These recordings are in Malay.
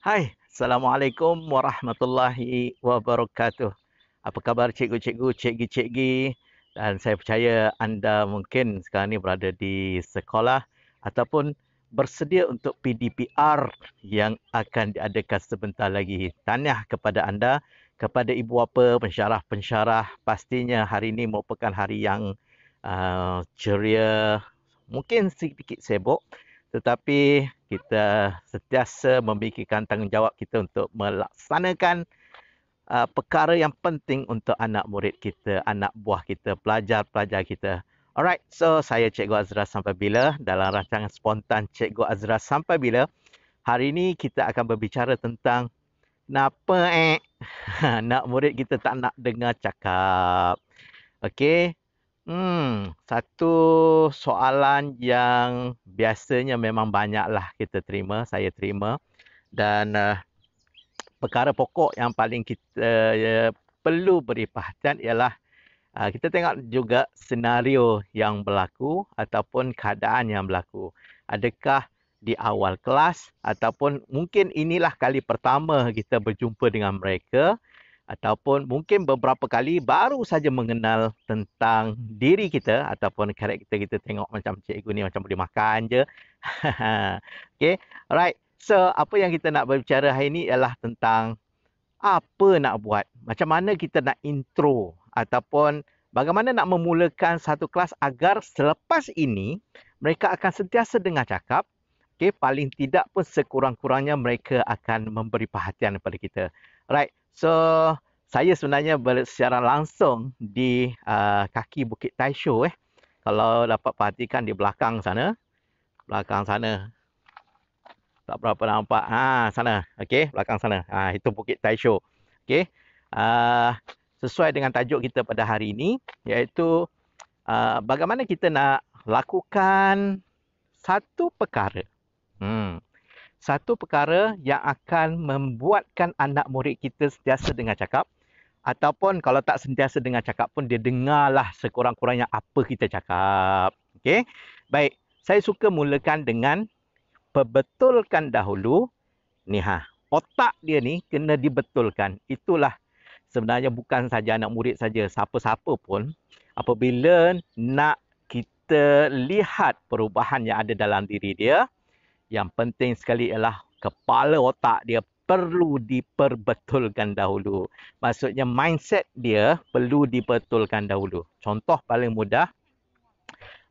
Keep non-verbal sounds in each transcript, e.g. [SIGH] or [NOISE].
Hai, Assalamualaikum Warahmatullahi Wabarakatuh. Apa khabar cikgu-cikgu, cikgi-cikgi? Dan saya percaya anda mungkin sekarang ni berada di sekolah ataupun bersedia untuk PDPR yang akan diadakan sebentar lagi. Tahniah kepada anda, kepada ibu bapa, pensyarah-pensyarah. Pastinya hari ini merupakan hari yang uh, ceria, mungkin sedikit sibuk tetapi kita sentiasa memikirkan tanggungjawab kita untuk melaksanakan uh, perkara yang penting untuk anak murid kita, anak buah kita, pelajar-pelajar kita. Alright, so saya Cikgu Azra sampai bila dalam rancangan spontan Cikgu Azra sampai bila hari ini kita akan berbicara tentang kenapa eh [LAUGHS] anak murid kita tak nak dengar cakap. Okay, Hmm, satu soalan yang biasanya memang banyaklah kita terima, saya terima dan uh, perkara pokok yang paling kita uh, perlu beri perhatian ialah uh, kita tengok juga senario yang berlaku ataupun keadaan yang berlaku. Adakah di awal kelas ataupun mungkin inilah kali pertama kita berjumpa dengan mereka ataupun mungkin beberapa kali baru saja mengenal tentang diri kita ataupun karakter kita tengok macam cikgu ni macam boleh makan je. [LAUGHS] okay, alright. So, apa yang kita nak berbicara hari ini ialah tentang apa nak buat. Macam mana kita nak intro ataupun bagaimana nak memulakan satu kelas agar selepas ini mereka akan sentiasa dengar cakap Okay, paling tidak pun sekurang-kurangnya mereka akan memberi perhatian kepada kita. Right. So saya sebenarnya bersiaran langsung di uh, kaki Bukit Taisho eh. Kalau dapat perhatikan di belakang sana. Belakang sana. Tak berapa nampak. Ha, sana. Okey, belakang sana. Ha, itu Bukit Taisho. Okey. Uh, sesuai dengan tajuk kita pada hari ini iaitu uh, bagaimana kita nak lakukan satu perkara. Hmm satu perkara yang akan membuatkan anak murid kita sentiasa dengar cakap ataupun kalau tak sentiasa dengar cakap pun dia dengarlah sekurang-kurangnya apa kita cakap. Okey. Baik, saya suka mulakan dengan perbetulkan dahulu ni ha. Otak dia ni kena dibetulkan. Itulah sebenarnya bukan saja anak murid saja, siapa-siapa pun apabila nak kita lihat perubahan yang ada dalam diri dia, yang penting sekali ialah kepala otak dia perlu diperbetulkan dahulu. Maksudnya mindset dia perlu diperbetulkan dahulu. Contoh paling mudah,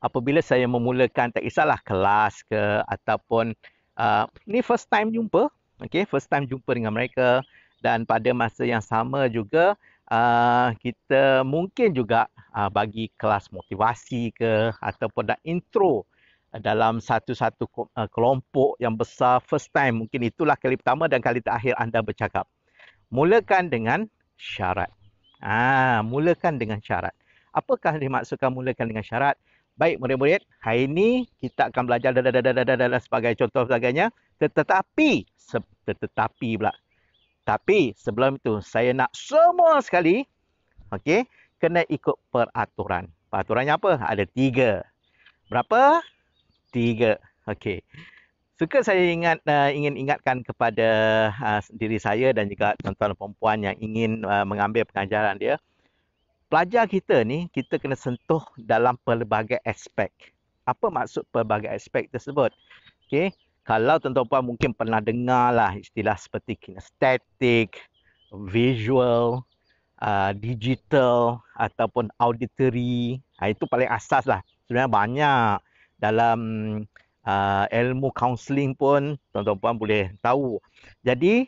apabila saya memulakan tak kisahlah kelas ke ataupun uh, ni first time jumpa, okay, first time jumpa dengan mereka dan pada masa yang sama juga uh, kita mungkin juga uh, bagi kelas motivasi ke ataupun dah intro dalam satu-satu eh, kelompok yang besar first time mungkin itulah kali pertama dan kali terakhir anda bercakap mulakan dengan syarat ah mulakan dengan syarat apakah dimaksudkan mulakan dengan syarat baik murid-murid hari ini kita akan belajar dan dan dan dan sebagai contoh sebagainya tetapi tetapi pula tapi sebelum itu saya nak semua sekali okey kena ikut peraturan peraturannya apa ada tiga. berapa tiga. Okey. Suka saya ingat uh, ingin ingatkan kepada uh, diri saya dan juga tuan-tuan perempuan yang ingin uh, mengambil pengajaran dia. Pelajar kita ni kita kena sentuh dalam pelbagai aspek. Apa maksud pelbagai aspek tersebut? Okey. Kalau tuan-tuan puan mungkin pernah dengar lah istilah seperti kinestetik, visual, uh, digital ataupun auditory. Ha, itu paling asas lah. Sebenarnya banyak dalam uh, ilmu kaunseling pun tuan-tuan puan boleh tahu. Jadi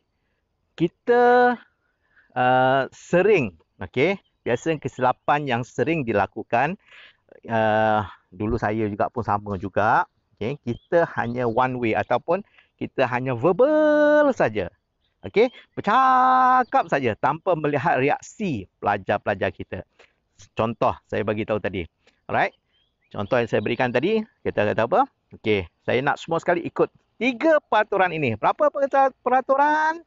kita uh, sering okey biasa kesilapan yang sering dilakukan uh, dulu saya juga pun sama juga okey kita hanya one way ataupun kita hanya verbal saja okey bercakap saja tanpa melihat reaksi pelajar-pelajar kita contoh saya bagi tahu tadi alright Contoh yang saya berikan tadi, kita kata apa? Okey, saya nak semua sekali ikut tiga peraturan ini. Berapa peraturan?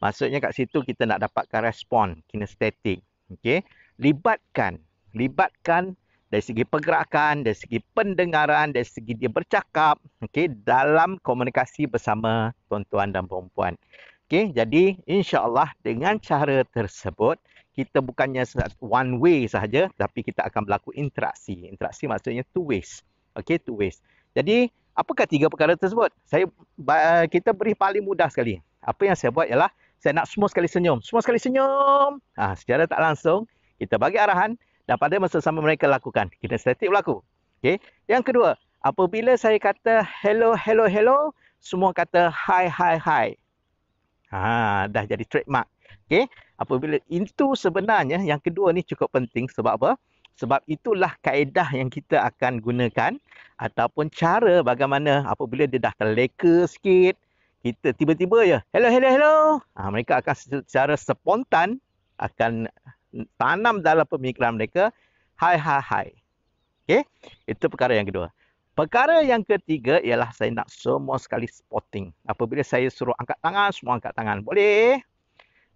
Maksudnya kat situ kita nak dapatkan respon kinestetik. Okey, libatkan. Libatkan dari segi pergerakan, dari segi pendengaran, dari segi dia bercakap. Okey, dalam komunikasi bersama tuan-tuan dan perempuan. Okey, jadi insyaAllah dengan cara tersebut, kita bukannya one way sahaja tapi kita akan berlaku interaksi. Interaksi maksudnya two ways. Okay, two ways. Jadi, apakah tiga perkara tersebut? Saya Kita beri paling mudah sekali. Apa yang saya buat ialah saya nak semua sekali senyum. Semua sekali senyum. Ha, secara tak langsung, kita bagi arahan dan pada masa sama mereka lakukan. Kita statik berlaku. Okay. Yang kedua, apabila saya kata hello, hello, hello, semua kata hi, hi, hi. Ha, dah jadi trademark. Okey, apabila itu sebenarnya yang kedua ni cukup penting sebab apa? Sebab itulah kaedah yang kita akan gunakan ataupun cara bagaimana apabila dia dah terleka sikit, kita tiba-tiba ya, hello, hello, hello. Ha, mereka akan secara spontan akan tanam dalam pemikiran mereka, hai, hai, hai. Okey, itu perkara yang kedua. Perkara yang ketiga ialah saya nak semua sekali spotting. Apabila saya suruh angkat tangan, semua angkat tangan. Boleh?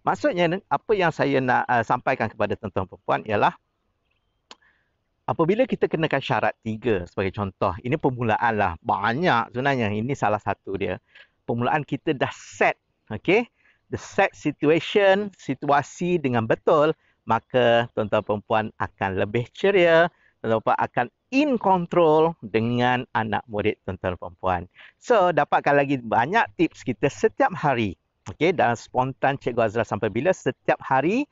Maksudnya apa yang saya nak uh, sampaikan kepada tuan-tuan dan ialah apabila kita kenakan syarat tiga sebagai contoh, ini permulaan lah banyak sebenarnya. Ini salah satu dia. Permulaan kita dah set, okay? The set situation, situasi dengan betul, maka tuan-tuan dan akan lebih ceria, tuan-tuan dan akan in control dengan anak murid tuan-tuan dan So, dapatkan lagi banyak tips kita setiap hari. Okey, dan spontan Cikgu Azra sampai bila? Setiap hari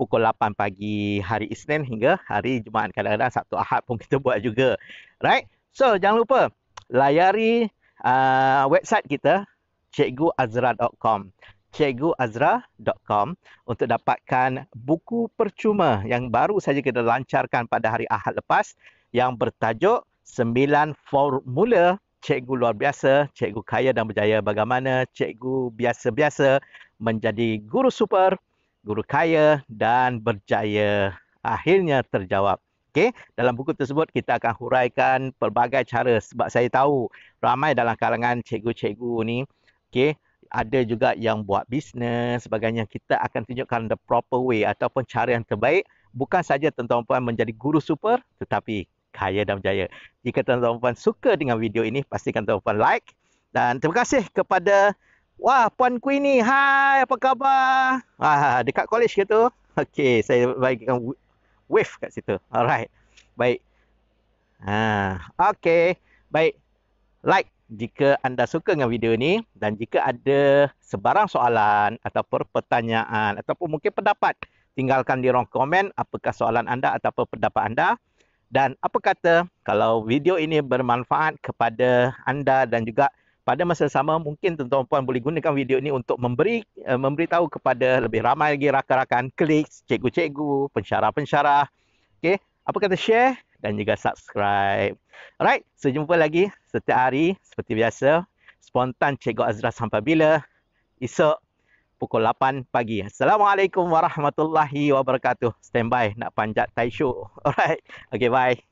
pukul 8 pagi hari Isnin hingga hari Jumaat. Kadang-kadang Sabtu Ahad pun [LAUGHS] kita buat juga. Right? So, jangan lupa layari uh, website kita cikguazra.com cikguazra.com untuk dapatkan buku percuma yang baru saja kita lancarkan pada hari Ahad lepas yang bertajuk 9 formula cikgu luar biasa, cikgu kaya dan berjaya bagaimana cikgu biasa-biasa menjadi guru super, guru kaya dan berjaya akhirnya terjawab. Okay, dalam buku tersebut kita akan huraikan pelbagai cara sebab saya tahu ramai dalam kalangan cikgu-cikgu ni, okay, ada juga yang buat bisnes sebagainya. Kita akan tunjukkan the proper way ataupun cara yang terbaik bukan saja tuan-tuan menjadi guru super tetapi kaya dan berjaya. Jika tuan-tuan suka dengan video ini, pastikan tuan-tuan like. Dan terima kasih kepada Wah, Puan ni Hai, apa khabar? Ah, dekat college ke tu? Okey, saya bagikan wave kat situ. Alright. Baik. ah, okey. Baik. Like jika anda suka dengan video ni dan jika ada sebarang soalan ataupun pertanyaan ataupun mungkin pendapat, tinggalkan di ruang komen apakah soalan anda ataupun pendapat anda. Dan apa kata kalau video ini bermanfaat kepada anda dan juga pada masa sama mungkin tuan-tuan puan boleh gunakan video ini untuk memberi eh, memberitahu kepada lebih ramai lagi rakan-rakan klik cikgu-cikgu, pensyarah-pensyarah. Okey, apa kata share dan juga subscribe. Alright, so jumpa lagi setiap hari seperti biasa. Spontan Cikgu Azra sampai bila? Esok pukul 8 pagi. Assalamualaikum warahmatullahi wabarakatuh. Standby nak panjat tai show. [LAUGHS] Alright. Okay, bye.